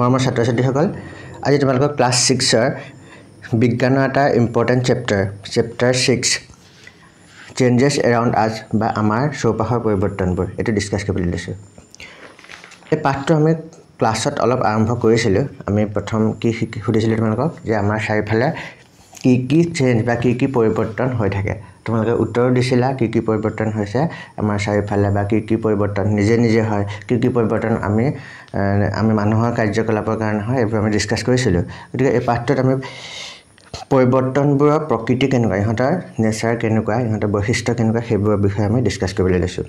মৰমৰ ছাত্ৰ ছাত্ৰীসকল আজি তোমালোকৰ ক্লাছ ছিক্সৰ বিজ্ঞানৰ এটা important chapter chapter six changes around us বা আমাৰ চৌপাশৰ পৰিৱৰ্তনবোৰ এইটো ডিছকাছ কৰিবলৈ লৈছোঁ এই পাঠটো আমি ক্লাছত অলপ আৰম্ভ কৰিছিলোঁ আমি প্ৰথম কি শিকি সুধিছিলোঁ তোমালোকক যে আমাৰ চাৰিওফালে কি কি চেঞ্জ বা কি কি পৰিৱৰ্তন হৈ থাকে তোমালোকে উত্তৰ দিছিলা কি কি পৰিৱৰ্তন হৈছে আমাৰ চাৰিওফালে বা কি কি পৰিৱৰ্তন নিজে নিজে হয় কি কি পৰিৱৰ্তন আমি আমি মানুহৰ কাৰ্যকলাপৰ কাৰণে হয় এইবোৰ আমি ডিছকাছ কৰিছিলোঁ গতিকে এই পাঠটোত আমি পৰিৱৰ্তনবোৰৰ প্ৰকৃতি কেনেকুৱা ইহঁতৰ নেচাৰ কেনেকুৱা ইহঁতৰ বৈশিষ্ট্য কেনেকুৱা সেইবোৰৰ বিষয়ে আমি ডিছকাছ কৰিবলৈ লৈছোঁ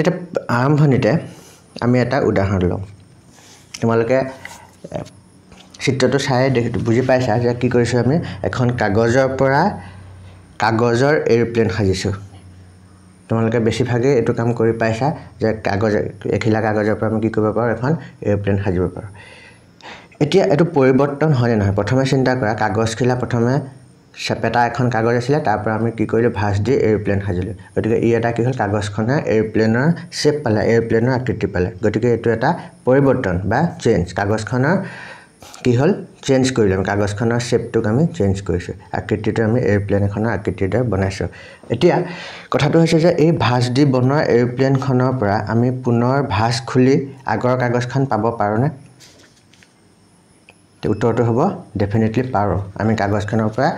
এতিয়া আৰম্ভণিতে আমি এটা উদাহৰণ লওঁ তোমালোকে চিত্ৰটো চাই বুজি পাইছা যে কি কৰিছোঁ আমি এখন কাগজৰ পৰা কাগজৰ এৰোপ্লেন সাজিছোঁ তোমালোকে বেছিভাগেই এইটো কাম কৰি পাইছা যে কাগজ এখিলা কাগজৰ পৰা আমি কি কৰিব পাৰোঁ এখন এৰোপ্লেন সাজিব পাৰোঁ এতিয়া এইটো পৰিৱৰ্তন হয়নে নহয় প্ৰথমে চিন্তা কৰা কাগজখিলা প্ৰথমে চেপেটা এখন কাগজ আছিলে তাৰপৰা আমি কি কৰিলোঁ ভাঁজ দি এৰোপ্লেন সাজিলোঁ গতিকে ই এটা কি হ'ল কাগজখনে এৰোপ্লেনৰ শ্বেপ পালে এৰোপ্লেনৰ আকৃতি পালে গতিকে এইটো এটা পৰিৱৰ্তন বা চেঞ্জ কাগজখনৰ কি হ'ল চেঞ্জ কৰিলোঁ আমি কাগজখনৰ শ্বেপটোক আমি চেঞ্জ কৰিছোঁ আকৃতিটো আমি এৰোপ্লেন এখনৰ আকৃতিটো বনাইছোঁ এতিয়া কথাটো হৈছে যে এই ভাঁজ দি বনোৱা এৰোপ্লেনখনৰ পৰা আমি পুনৰ ভাঁজ খুলি আগৰ কাগজখন পাব পাৰোঁনে উত্তৰটো হ'ব ডেফিনেটলি পাৰোঁ আমি কাগজখনৰ পৰা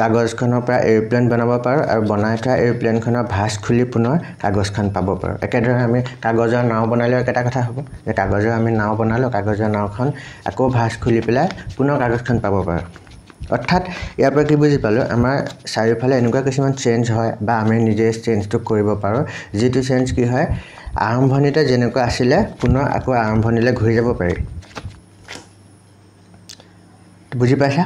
কাগজখনৰ পৰা এৰোপ্লেন বনাব পাৰোঁ আৰু বনাই থোৱা এৰোপ্লেনখনৰ ভাঁজ খুলি পুনৰ কাগজখন পাব পাৰোঁ একেদৰে আমি কাগজৰ নাও বনালেও একেটা কথা হ'ব যে কাগজৰ আমি নাও বনালোঁ কাগজৰ নাওখন আকৌ ভাঁজ খুলি পেলাই পুনৰ কাগজখন পাব পাৰোঁ অৰ্থাৎ ইয়াৰ পৰা কি বুজি পালোঁ আমাৰ চাৰিওফালে এনেকুৱা কিছুমান চেঞ্জ হয় বা আমি নিজে চেঞ্জটো কৰিব পাৰোঁ যিটো চেঞ্জ কি হয় আৰম্ভণিতে যেনেকুৱা আছিলে পুনৰ আকৌ আৰম্ভণিলৈ ঘূৰি যাব পাৰি বুজি পাইছা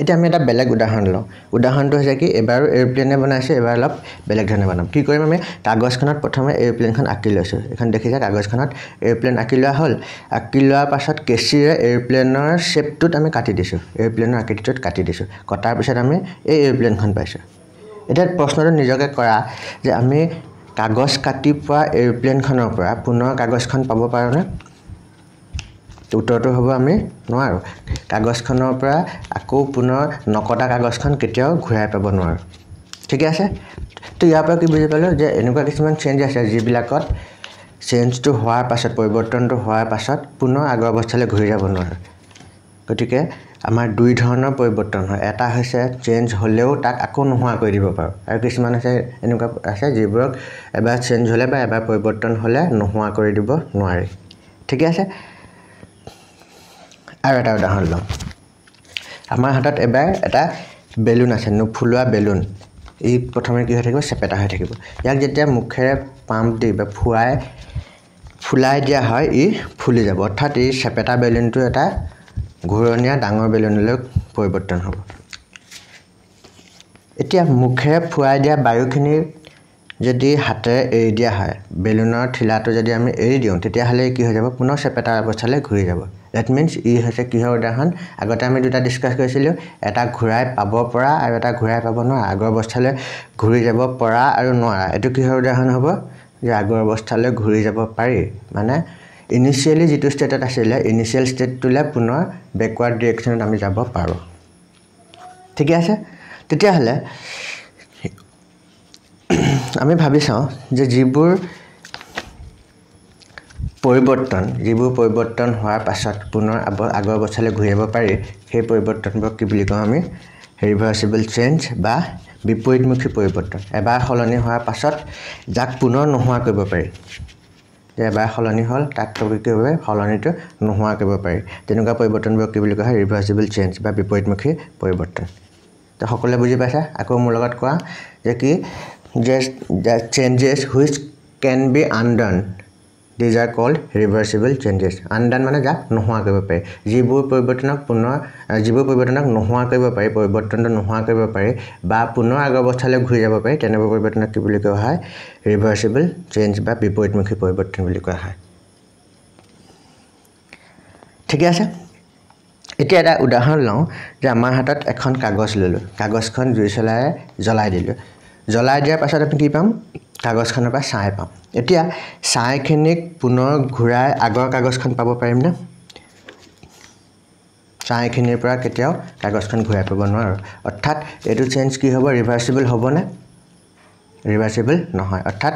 এতিয়া আমি এটা বেলেগ উদাহৰণ লওঁ উদাহৰণটো হৈছে কি এবাৰো এৰোপ্লেনে বনাইছোঁ এবাৰ অলপ বেলেগ ধৰণে বনাম কি কৰিম আমি কাগজখনত প্ৰথমে এৰোপ্লেনখন আঁকি লৈছোঁ এইখন দেখিছা কাগজখনত এৰোপ্লেন আঁকি লোৱা হ'ল আঁকি লোৱাৰ পাছত কেঁচিৰে এৰোপ্লেনৰ শ্বেপটোত আমি কাটি দিছোঁ এৰোপ্লেনৰ আকৃতিটোত কাটি দিছোঁ কটাৰ পিছত আমি এই এৰোপ্লেনখন পাইছোঁ এতিয়া প্ৰশ্নটো নিজকে কৰা যে আমি কাগজ কাটি পোৱা এৰোপ্লেনখনৰ পৰা পুনৰ কাগজখন পাব পাৰোঁনে উত্তৰটো হ'ব আমি নোৱাৰোঁ কাগজখনৰ পৰা আকৌ পুনৰ নকটা কাগজখন কেতিয়াও ঘূৰাই পাব নোৱাৰোঁ ঠিকে আছে তো ইয়াৰ পৰা কি বুজি পালোঁ যে এনেকুৱা কিছুমান চেঞ্জ আছে যিবিলাকত চেঞ্জটো হোৱাৰ পাছত পৰিৱৰ্তনটো হোৱাৰ পাছত পুনৰ আগৰ অৱস্থালৈ ঘূৰি যাব নোৱাৰোঁ গতিকে আমাৰ দুই ধৰণৰ পৰিৱৰ্তন হয় এটা হৈছে চেঞ্জ হ'লেও তাক আকৌ নোহোৱা কৰি দিব পাৰোঁ আৰু কিছুমান হৈছে এনেকুৱা আছে যিবোৰক এবাৰ চেঞ্জ হ'লে বা এবাৰ পৰিৱৰ্তন হ'লে নোহোৱা কৰি দিব নোৱাৰি ঠিকে আছে আৰু এটা উদাহৰণ লওঁ আমাৰ হাতত এবাৰ এটা বেলুন আছে নুফুলোৱা বেলুন ই প্ৰথমে কি হৈ থাকিব চেপেটা হৈ থাকিব ইয়াক যেতিয়া মুখেৰে পাম্প দি বা ফুৱাই ফুলাই দিয়া হয় ই ফুলি যাব অৰ্থাৎ এই চেপেটা বেলুনটো এটা ঘূৰণীয়া ডাঙৰ বেলুনলৈ পৰিৱৰ্তন হ'ব এতিয়া মুখেৰে ফুৱাই দিয়া বায়ুখিনি যদি হাতেৰে এৰি দিয়া হয় বেলুনৰ ঠিলাটো যদি আমি এৰি দিওঁ তেতিয়াহ'লে কি হৈ যাব পুনৰ চেপেটাৰ অৱস্থালৈ ঘূৰি যাব ডেট মিনছ ই হৈছে কিহৰ উদাহৰণ আগতে আমি দুটা ডিছকাছ কৰিছিলোঁ এটা ঘূৰাই পাব পৰা আৰু এটা ঘূৰাই পাব নোৱাৰা আগৰ অৱস্থালৈ ঘূৰি যাব পৰা আৰু নোৱাৰা এইটো কিহৰ উদাহৰণ হ'ব যে আগৰ অৱস্থালৈ ঘূৰি যাব পাৰি মানে ইনিচিয়েলি যিটো ষ্টেটত আছিলে ইনিচিয়েল ষ্টেটটোলৈ পুনৰ বেকৱাৰ্ড ডিৰেকশ্যনত আমি যাব পাৰোঁ ঠিকে আছে তেতিয়াহ'লে আমি ভাবি চাওঁ যে যিবোৰ পৰিৱৰ্তন যিবোৰ পৰিৱৰ্তন হোৱাৰ পাছত পুনৰ আব আগৰ অৱস্থালৈ ঘূৰি আহিব পাৰি সেই পৰিৱৰ্তনবোৰক কি বুলি কওঁ আমি ৰিভাৰ্চিবল চেঞ্জ বা বিপৰীতমুখী পৰিৱৰ্তন এবাৰ সলনি হোৱাৰ পাছত যাক পুনৰ নোহোৱা কৰিব পাৰি যে এবাৰ সলনি হ'ল তাক প্ৰকৃতিভাৱে সলনিটো নোহোৱা কৰিব পাৰি তেনেকুৱা পৰিৱৰ্তনবোৰক কি বুলি কোৱা হয় ৰিভাৰ্চিবল চেঞ্জ বা বিপৰীতমুখী পৰিৱৰ্তন তো সকলোৱে বুজি পাইছা আকৌ মোৰ লগত কোৱা যে কি যে changes which can be undone these are called reversible changes undone মানে যাক নোহোৱা কৰিব পাৰি যিবোৰ পৰিৱৰ্তনক পুনৰ যিবোৰ পৰিৱৰ্তনক নোহোৱা কৰিব পাৰি পৰিৱৰ্তনটো নোহোৱা কৰিব পাৰি বা পুনৰ আগৰ অৱস্থালৈ ঘূৰি যাব পাৰি তেনেবোৰ পৰিৱৰ্তনক কি বুলি কোৱা হয় ৰিভাৰ্চিবল চেঞ্জ বা বিপৰীতমুখী পৰিৱৰ্তন বুলি কোৱা হয় ঠিকে আছে এতিয়া এটা উদাহৰণ লওঁ যে আমাৰ হাতত এখন কাগজ ল'লোঁ কাগজখন জুই চলাই জ্বলাই দিলোঁ জ্বলাই দিয়াৰ পাছত আমি কি পাম কাগজখনৰ পৰা ছাঁই পাম এতিয়া ছাইখিনিক পুনৰ ঘূৰাই আগৰ কাগজখন পাব পাৰিমনে ছাইখিনিৰ পৰা কেতিয়াও কাগজখন ঘূৰাই পাব নোৱাৰোঁ অৰ্থাৎ এইটো চেঞ্জ কি হ'ব ৰিভাৰ্চিবল হ'বনে ৰিভাৰ্চিবল নহয় অৰ্থাৎ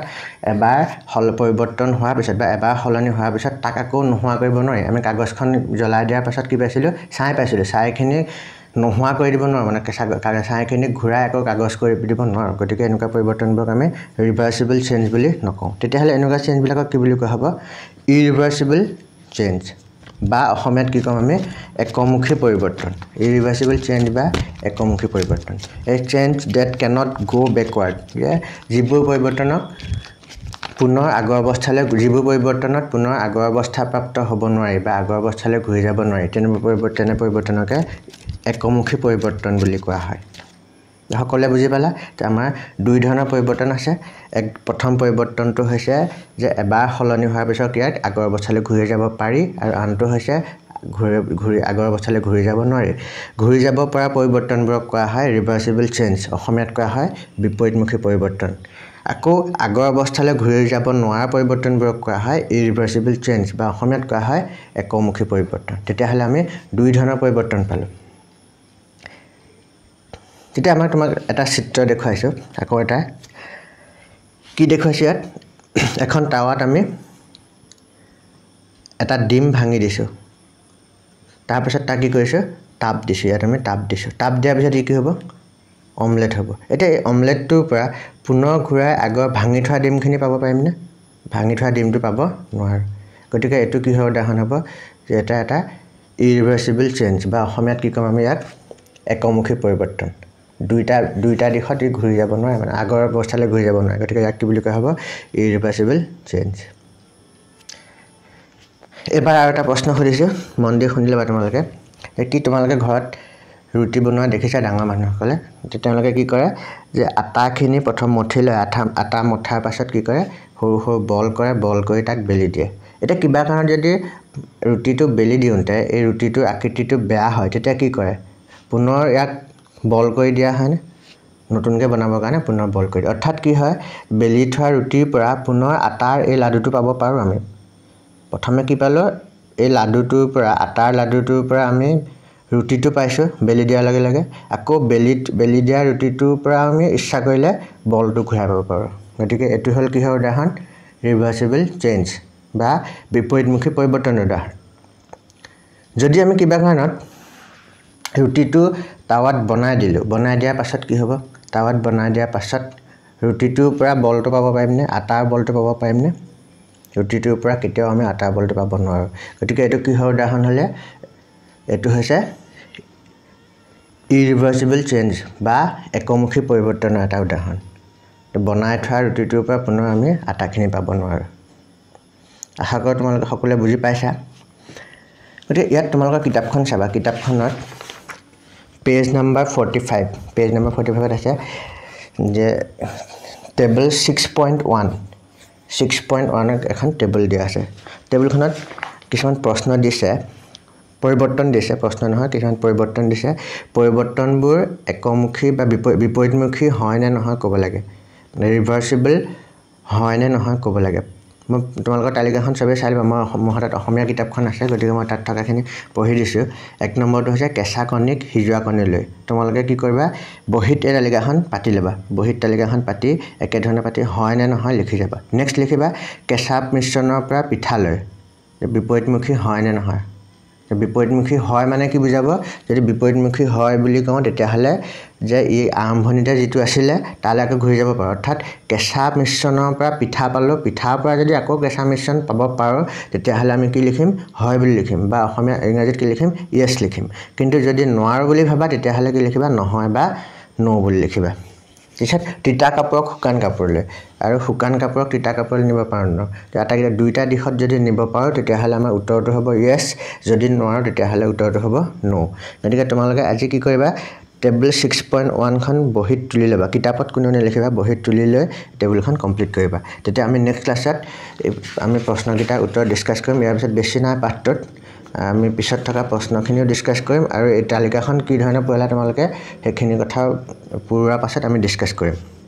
এবাৰ সল পৰিৱৰ্তন হোৱাৰ পিছত বা এবাৰ সলনি হোৱাৰ পিছত তাক আকৌ নোহোৱা কৰিব নোৱাৰি আমি কাগজখন জ্বলাই দিয়াৰ পাছত কি পাইছিলোঁ ছাঁই পাইছিলোঁ ছাইখিনিৰ নোহোৱা কৰি দিব নোৱাৰোঁ মানে ছাঁখিনিক ঘূৰাই আকৌ কাগজ কৰি দিব নোৱাৰোঁ গতিকে এনেকুৱা পৰিৱৰ্তনবোৰক আমি ৰিভাৰ্চিবল চেঞ্জ বুলি নকওঁ তেতিয়াহ'লে এনেকুৱা চেঞ্জবিলাকক কি বুলি কোৱা হ'ব ইৰিভাৰ্চিবল চেঞ্জ বা অসমীয়াত কি ক'ম আমি একমুখী পৰিৱৰ্তন ইৰিভাৰ্চিবল চেঞ্জ বা একমুখী পৰিৱৰ্তন এই change that cannot go' backward যিবোৰ পৰিৱৰ্তনক পুনৰ আগৰ অৱস্থালৈ যিবোৰ পৰিৱৰ্তনত পুনৰ আগৰ অৱস্থাপ্ৰাপ্ত হ'ব নোৱাৰি বা আগৰ অৱস্থালৈ ঘূৰি যাব নোৱাৰি তেনে তেনে পৰিৱৰ্তনকে একমুখী পৰিৱৰ্তন বুলি কোৱা হয় সকলোৱে বুজি পালা যে আমাৰ দুই ধৰণৰ পৰিৱৰ্তন আছে এক প্ৰথম পৰিৱৰ্তনটো হৈছে যে এবাৰ সলনি হোৱাৰ পিছত ইয়াত আগৰ অৱস্থালৈ ঘূৰি যাব পাৰি আৰু আনটো হৈছে ঘূৰি ঘূৰি আগৰ অৱস্থালৈ ঘূৰি যাব নোৱাৰি ঘূৰি যাব পৰা পৰিৱৰ্তনবোৰক কোৱা হয় ৰিভাৰ্চিবল চেঞ্জ অসমীয়াত কোৱা হয় বিপৰীতমুখী পৰিৱৰ্তন আকৌ আগৰ অৱস্থালৈ ঘূৰি যাব নোৱাৰা পৰিৱৰ্তনবোৰক কোৱা হয় ইৰিভাৰ্চিবল চেঞ্জ বা অসমীয়াত কোৱা হয় একমুখী পৰিৱৰ্তন তেতিয়াহ'লে আমি দুই ধৰণৰ পৰিৱৰ্তন পালোঁ তেতিয়া আমাক তোমাক এটা চিত্ৰ দেখুৱাইছোঁ আকৌ এটা কি দেখুৱাইছোঁ ইয়াত এখন টাৱাত আমি এটা ডিম ভাঙি দিছোঁ তাৰপিছত তাক কি কৰিছোঁ তাপ দিছোঁ ইয়াত আমি তাপ দিছোঁ তাপ দিয়াৰ পিছত কি কি হ'ব অমলেট হ'ব এতিয়া এই অমলেটটোৰ পৰা পুনৰ ঘূৰাই আগৰ ভাঙি থোৱা ডিমখিনি পাব পাৰিমনে ভাঙি থোৱা ডিমটো পাব নোৱাৰোঁ গতিকে এইটো কি হয় উদাহৰণ হ'ব যে এটা এটা ইৰিভাৰ্চিবল চেঞ্জ বা অসমীয়াত কি ক'ম আমি ইয়াক একমুখী পৰিৱৰ্তন দুইটা দুইটা দিশত ই ঘূৰি যাব নোৱাৰে মানে আগৰ অৱস্থালৈ ঘূৰি যাব নোৱাৰে গতিকে ইয়াক কি বুলি কোৱা হ'ব ইৰিভাৰ্চিবল চেঞ্জ এবাৰ আৰু এটা প্ৰশ্ন সুধিছোঁ মন দি শুনি ল'বা তোমালোকে কি তোমালোকে ঘৰত ৰুটি বনোৱা দেখিছা ডাঙৰ মানুহসকলে এতিয়া তেওঁলোকে কি কৰে যে আটাখিনি প্ৰথম মঠি লয় আঠা আটা মঠাৰ পাছত কি কৰে সৰু সৰু বল কৰে বল কৰি তাক বেলি দিয়ে এতিয়া কিবা কাৰণত যদি ৰুটিটো বেলি দিওঁতে এই ৰুটিটোৰ আকৃতিটো বেয়া হয় তেতিয়া কি কৰে পুনৰ ইয়াক বল কৰি দিয়া হয়নে নতুনকৈ বনাবৰ কাৰণে পুনৰ বল কৰি অৰ্থাৎ কি হয় বেলি থোৱা ৰুটিৰ পৰা পুনৰ আটাৰ এই লাডুটো পাব পাৰোঁ আমি প্ৰথমে কি পালোঁ এই লাডুটোৰ পৰা আটাৰ লাডুটোৰ পৰা আমি ৰুটিটো পাইছোঁ বেলি দিয়াৰ লগে লগে আকৌ বেলি বেলি দিয়া ৰুটিটোৰ পৰা আমি ইচ্ছা কৰিলে বলটো ঘূৰাই পাব পাৰোঁ গতিকে এইটো হ'ল কিহৰ উদাহৰণ ৰিভাৰ্চিবল চেঞ্জ বা বিপৰীতমুখী পৰিৱৰ্তনৰ উদাহৰণ যদি আমি কিবা কাৰণত ৰুটিটো টাৱাত বনাই দিলোঁ বনাই দিয়াৰ পাছত কি হ'ব টাৱাত বনাই দিয়াৰ পাছত ৰুটিটোৰ পৰা বলটো পাব পাৰিমনে আটাৰ বলটো পাব পাৰিমনে ৰুটিটোৰ পৰা কেতিয়াও আমি আটাৰ বলটো পাব নোৱাৰোঁ গতিকে এইটো কিহৰ উদাহৰণ হ'লে এইটো হৈছে ইৰিভাৰ্চিবল চেঞ্জ বা একমুখী পৰিৱৰ্তনৰ এটা উদাহৰণ বনাই থোৱা ৰুটিটোৰ পৰা পুনৰ আমি আটাখিনি পাব নোৱাৰোঁ আশা কৰোঁ তোমালোকে সকলোৱে বুজি পাইছা গতিকে ইয়াত তোমালোকৰ কিতাপখন চাবা কিতাপখনত page number forty five page number forty ফাইভত আছে যে table six point one six point ওৱানত এখন টেবুল দিয়া আছে টেবুলখনত কিছুমান প্ৰশ্ন দিছে পৰিৱৰ্তন দিছে প্ৰশ্ন নহয় কিছুমান পৰিৱৰ্তন দিছে পৰিৱৰ্তনবোৰ একমুখী বা বিপৰীতমুখী হয় নে নহয় ক'ব লাগে ৰিভাৰ্চিবল হয় নহয় ক'ব লাগে মই তোমালোকৰ তালিকাখন চবেই চাই লবা মই মোৰ হাতত অসমীয়া কিতাপখন আছে গতিকে মই তাত থকাখিনি পঢ়ি দিছোঁ এক নম্বৰটো হৈছে কেঁচা কণীক সিজোৱা কণী লৈ তোমালোকে কি কৰিবা বহীত এই তালিকাখন পাতি ল'বা বহীত তালিকাখন পাতি একেধৰণে পাতি হয় নে নহয় লিখি যাবা নেক্সট লিখিবা কেঁচা মিশ্ৰণৰ পৰা পিঠা লৈ বিপৰীতমুখী হয় নে নহয় বিপৰীতমুখী হয় মানে কি বুজাব যদি বিপৰীতমুখী হয় বুলি কওঁ তেতিয়াহ'লে যে এই আৰম্ভণিতে যিটো আছিলে তালৈ আকৌ ঘূৰি যাব পাৰোঁ অৰ্থাৎ কেঁচা মিশ্ৰণৰ পৰা পিঠা পালোঁ পিঠাৰ পৰা যদি আকৌ কেঁচা মিশ্ৰণ পাব পাৰোঁ তেতিয়াহ'লে আমি কি লিখিম হয় বুলি লিখিম বা অসমীয়া ইংৰাজীত কি লিখিম য়েছ লিখিম কিন্তু যদি নোৱাৰোঁ বুলি ভাবা তেতিয়াহ'লে কি লিখিবা নহয় বা ন' বুলি লিখিবা পিছত তিতা কাপোৰক শুকান কাপোৰলৈ আৰু শুকান কাপোৰক তিতা কাপোৰলৈ নিব পাৰোঁ ন আটাইকেইটা দুইটা দিশত যদি নিব পাৰোঁ তেতিয়াহ'লে আমাৰ উত্তৰটো হ'ব য়েছ যদি নোৱাৰোঁ তেতিয়াহ'লে উত্তৰটো হ'ব নো গতিকে তোমালোকে আজি কি কৰিবা টেবুল ছিক্স পইণ্ট ওৱানখন বহীত তুলি ল'বা কিতাপত কোনো নিলিখিবা বহীত তুলি লৈ টেবুলখন কমপ্লিট কৰিবা তেতিয়া আমি নেক্সট ক্লাছত আমি প্ৰশ্নকেইটাৰ উত্তৰ ডিছকাছ কৰিম ইয়াৰ পিছত বেছি নাই পাত্ৰত আমি পিছত থকা প্ৰশ্নখিনিও ডিছকাছ কৰিম আৰু এই তালিকাখন কি ধৰণে পঢ়িলে তোমালোকে সেইখিনি কথা পূৰোৱাৰ পাছত আমি ডিছকাছ কৰিম